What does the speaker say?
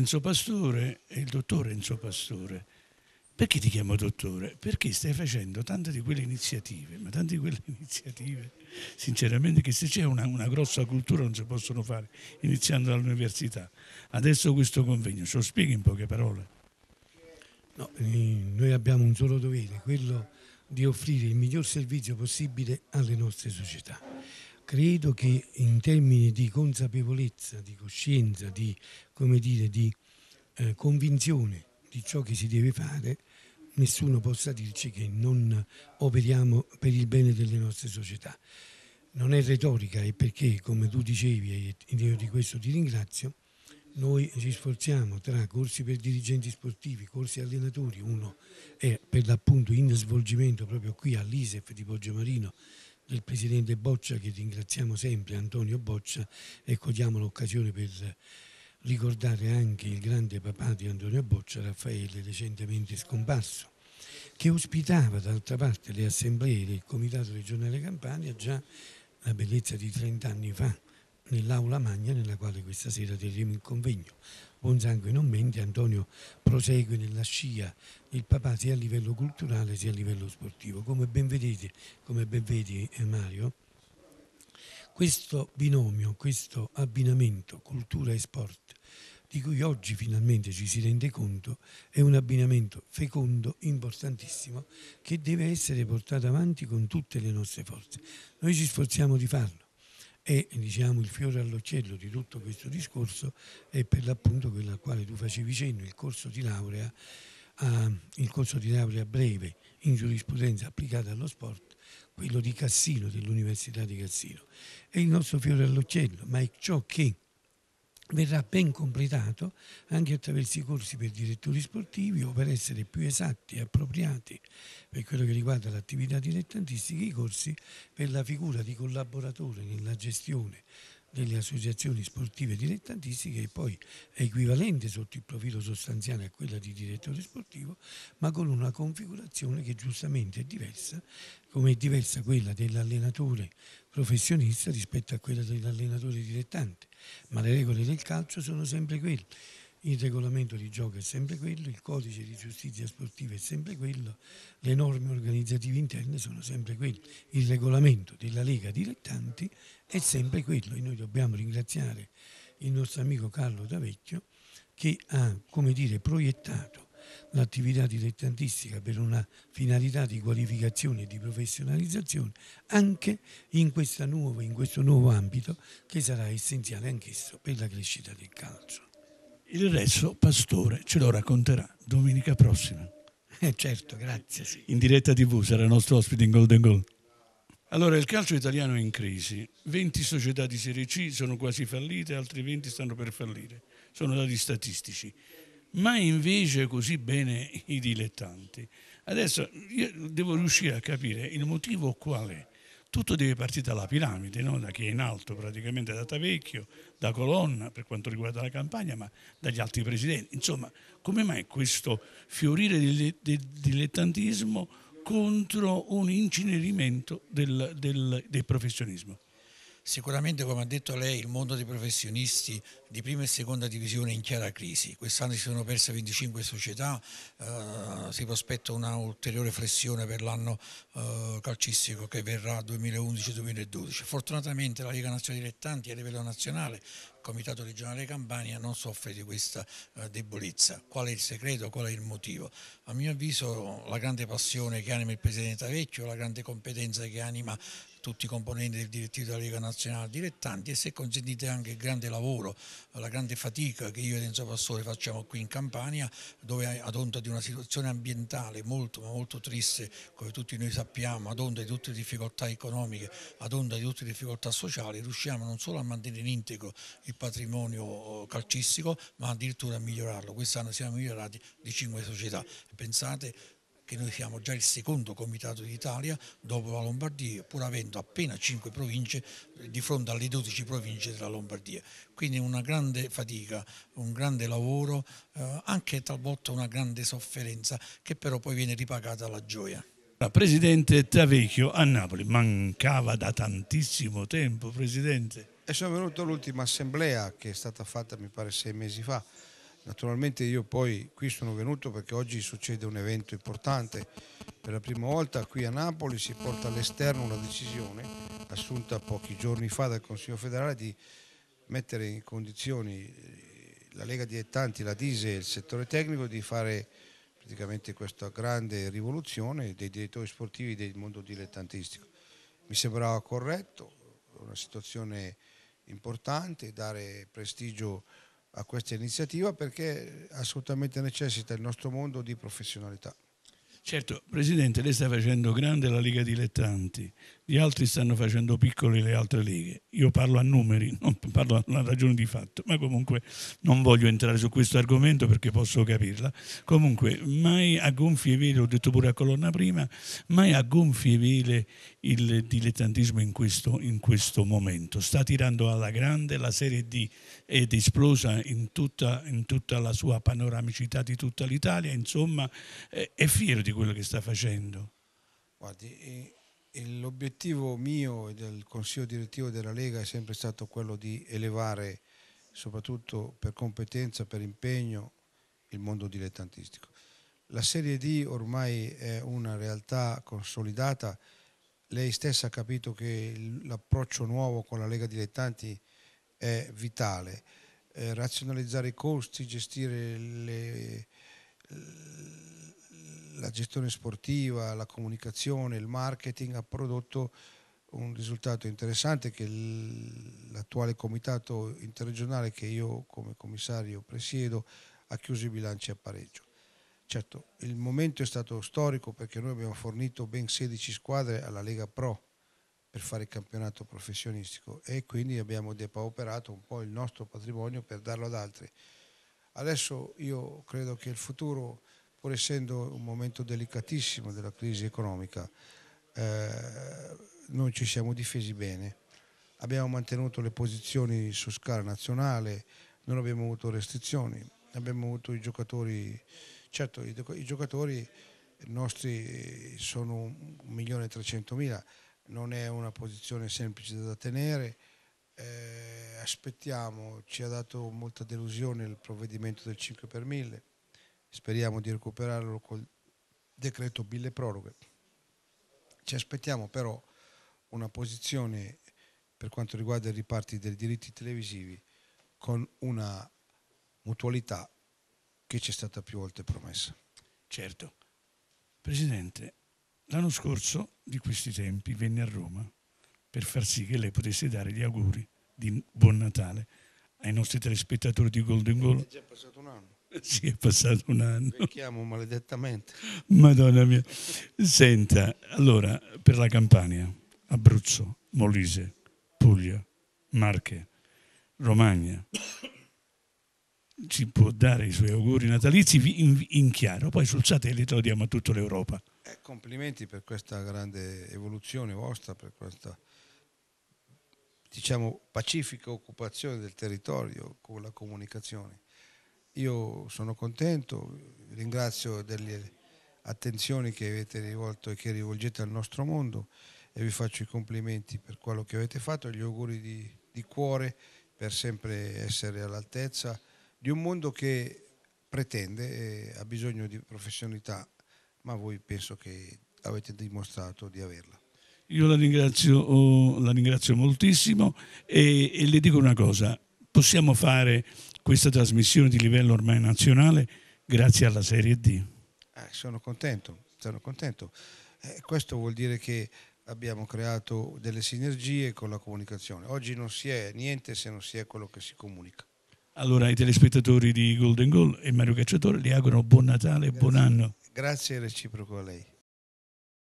Enzo Pastore e il dottore Enzo Pastore. Perché ti chiamo dottore? Perché stai facendo tante di quelle iniziative, ma tante di quelle iniziative, sinceramente, che se c'è una, una grossa cultura non si possono fare, iniziando dall'università. Adesso questo convegno, ce lo spieghi in poche parole? No, eh, noi abbiamo un solo dovere, quello di offrire il miglior servizio possibile alle nostre società credo che in termini di consapevolezza, di coscienza, di, dire, di eh, convinzione di ciò che si deve fare, nessuno possa dirci che non operiamo per il bene delle nostre società. Non è retorica e perché, come tu dicevi, e io di questo ti ringrazio, noi ci sforziamo tra corsi per dirigenti sportivi, corsi allenatori, uno è per l'appunto in svolgimento proprio qui all'ISEF di Poggiomarino del presidente Boccia, che ringraziamo sempre, Antonio Boccia, e cogliamo l'occasione per ricordare anche il grande papà di Antonio Boccia, Raffaele, recentemente scomparso, che ospitava d'altra parte le assemblee del Comitato regionale Campania già la bellezza di 30 anni fa nell'aula magna nella quale questa sera terremo il convegno. Buon sangue non mente, Antonio prosegue nella scia il papà sia a livello culturale sia a livello sportivo. Come ben vedete, come ben vedi eh, Mario, questo binomio, questo abbinamento cultura e sport di cui oggi finalmente ci si rende conto, è un abbinamento fecondo, importantissimo, che deve essere portato avanti con tutte le nostre forze. Noi ci sforziamo di farlo, e diciamo, il fiore all'occhiello di tutto questo discorso è per l'appunto quello al quale tu facevi cenno, il corso di laurea, a, il corso di laurea breve in giurisprudenza applicata allo sport, quello di Cassino, dell'Università di Cassino. È il nostro fiore all'occhiello, ma è ciò che verrà ben completato anche attraverso i corsi per direttori sportivi o per essere più esatti e appropriati per quello che riguarda l'attività dilettantistica, i corsi per la figura di collaboratore nella gestione delle associazioni sportive dilettantistiche che poi è equivalente sotto il profilo sostanziale a quella di direttore sportivo, ma con una configurazione che giustamente è diversa, come è diversa quella dell'allenatore professionista rispetto a quella dell'allenatore dilettante, ma le regole del calcio sono sempre quelle il regolamento di gioco è sempre quello, il codice di giustizia sportiva è sempre quello, le norme organizzative interne sono sempre quelle, il regolamento della Lega Dilettanti è sempre quello e noi dobbiamo ringraziare il nostro amico Carlo D'Avecchio che ha, come dire, proiettato l'attività dilettantistica per una finalità di qualificazione e di professionalizzazione anche in, nuova, in questo nuovo ambito che sarà essenziale anch'esso per la crescita del calcio. Il resto Pastore ce lo racconterà domenica prossima. Eh certo, grazie. Sì. In diretta TV sarà il nostro ospite in Golden Goal. Allora, il calcio italiano è in crisi. 20 società di Serie C sono quasi fallite, altre 20 stanno per fallire. Sono dati statistici. Ma invece così bene i dilettanti. Adesso io devo riuscire a capire il motivo qual è tutto deve partire dalla piramide, no? da chi è in alto praticamente da Tavecchio, da Colonna per quanto riguarda la campagna, ma dagli altri presidenti. Insomma, come mai questo fiorire del, dilettantismo contro un incinerimento del, del, del professionismo? Sicuramente, come ha detto lei, il mondo dei professionisti di prima e seconda divisione in chiara crisi. Quest'anno si sono perse 25 società, eh, si prospetta una ulteriore flessione per l'anno eh, calcistico che verrà 2011-2012. Fortunatamente la Lega Nazionale Direttanti a livello nazionale, il Comitato Regionale Campania non soffre di questa eh, debolezza. Qual è il segreto? Qual è il motivo? A mio avviso la grande passione che anima il Presidente Vecchio, la grande competenza che anima tutti i componenti del direttivo della Lega Nazionale direttanti e se consentite anche il grande lavoro la grande fatica che io ed Enzo Pastore facciamo qui in Campania, dove ad onta di una situazione ambientale molto ma molto triste, come tutti noi sappiamo, ad onta di tutte le difficoltà economiche, ad onta di tutte le difficoltà sociali, riusciamo non solo a mantenere in integro il patrimonio oh, calcistico, ma addirittura a migliorarlo. Quest'anno siamo migliorati di cinque società. Pensate che noi siamo già il secondo comitato d'Italia dopo la Lombardia, pur avendo appena 5 province eh, di fronte alle 12 province della Lombardia. Quindi una grande fatica, un grande lavoro, eh, anche talvolta una grande sofferenza che però poi viene ripagata alla gioia. Presidente Tavecchio a Napoli, mancava da tantissimo tempo, Presidente. E sono venuto all'ultima assemblea che è stata fatta mi pare sei mesi fa Naturalmente io poi qui sono venuto perché oggi succede un evento importante. Per la prima volta qui a Napoli si porta all'esterno una decisione assunta pochi giorni fa dal Consiglio federale di mettere in condizioni eh, la Lega Dilettanti, la DISE e il settore tecnico di fare praticamente questa grande rivoluzione dei direttori sportivi del mondo dilettantistico. Mi sembrava corretto, una situazione importante, dare prestigio a questa iniziativa perché assolutamente necessita il nostro mondo di professionalità. Certo, Presidente, lei sta facendo grande la Liga Dilettanti, gli altri stanno facendo piccole le altre leghe. Io parlo a numeri, non parlo a una ragione di fatto, ma comunque non voglio entrare su questo argomento perché posso capirla. Comunque, mai a gonfie vele, ho detto pure a colonna prima, mai a gonfie vele il dilettantismo in questo, in questo momento. Sta tirando alla grande la Serie D ed esplosa in tutta, in tutta la sua panoramicità di tutta l'Italia. Insomma, eh, è fiero di quello che sta facendo. Guardi, eh, L'obiettivo mio e del Consiglio direttivo della Lega è sempre stato quello di elevare, soprattutto per competenza, per impegno, il mondo dilettantistico. La Serie D ormai è una realtà consolidata, lei stessa ha capito che l'approccio nuovo con la Lega Dilettanti è vitale. Eh, razionalizzare i costi, gestire le, la gestione sportiva, la comunicazione, il marketing ha prodotto un risultato interessante che l'attuale comitato interregionale che io come commissario presiedo ha chiuso i bilanci a pareggio. Certo, il momento è stato storico perché noi abbiamo fornito ben 16 squadre alla Lega Pro per fare il campionato professionistico e quindi abbiamo depauperato un po' il nostro patrimonio per darlo ad altri. Adesso io credo che il futuro pur essendo un momento delicatissimo della crisi economica, eh, noi ci siamo difesi bene. Abbiamo mantenuto le posizioni su scala nazionale, non abbiamo avuto restrizioni, abbiamo avuto i giocatori, certo i, i giocatori nostri sono 1 milione e 300 mila, non è una posizione semplice da tenere, eh, aspettiamo, ci ha dato molta delusione il provvedimento del 5 per 1000, speriamo di recuperarlo col decreto bille proroghe. Ci aspettiamo però una posizione per quanto riguarda i riparti dei diritti televisivi con una mutualità che ci è stata più volte promessa. Certo. Presidente, l'anno scorso di questi tempi venne a Roma per far sì che lei potesse dare gli auguri di buon Natale ai nostri telespettatori di Golden Goal. È già passato un anno. Sì, è passato un anno. Becchiamo maledettamente. Madonna mia. Senta, allora, per la Campania, Abruzzo, Molise, Puglia, Marche, Romagna, ci può dare i suoi auguri natalizi in, in chiaro, poi sul satellite lo diamo a tutta l'Europa. Eh, complimenti per questa grande evoluzione vostra, per questa diciamo, pacifica occupazione del territorio con la comunicazione. Io sono contento, ringrazio delle attenzioni che avete rivolto e che rivolgete al nostro mondo e vi faccio i complimenti per quello che avete fatto gli auguri di, di cuore per sempre essere all'altezza di un mondo che pretende e ha bisogno di professionalità, ma voi penso che avete dimostrato di averla. Io la ringrazio, oh, la ringrazio moltissimo e, e le dico una cosa, possiamo fare questa trasmissione di livello ormai nazionale grazie alla Serie D. Eh, sono contento, sono contento. Eh, questo vuol dire che abbiamo creato delle sinergie con la comunicazione. Oggi non si è niente se non si è quello che si comunica. Allora ai telespettatori di Golden Goal e Mario Cacciatore li auguro buon Natale e buon anno. Grazie reciproco a lei.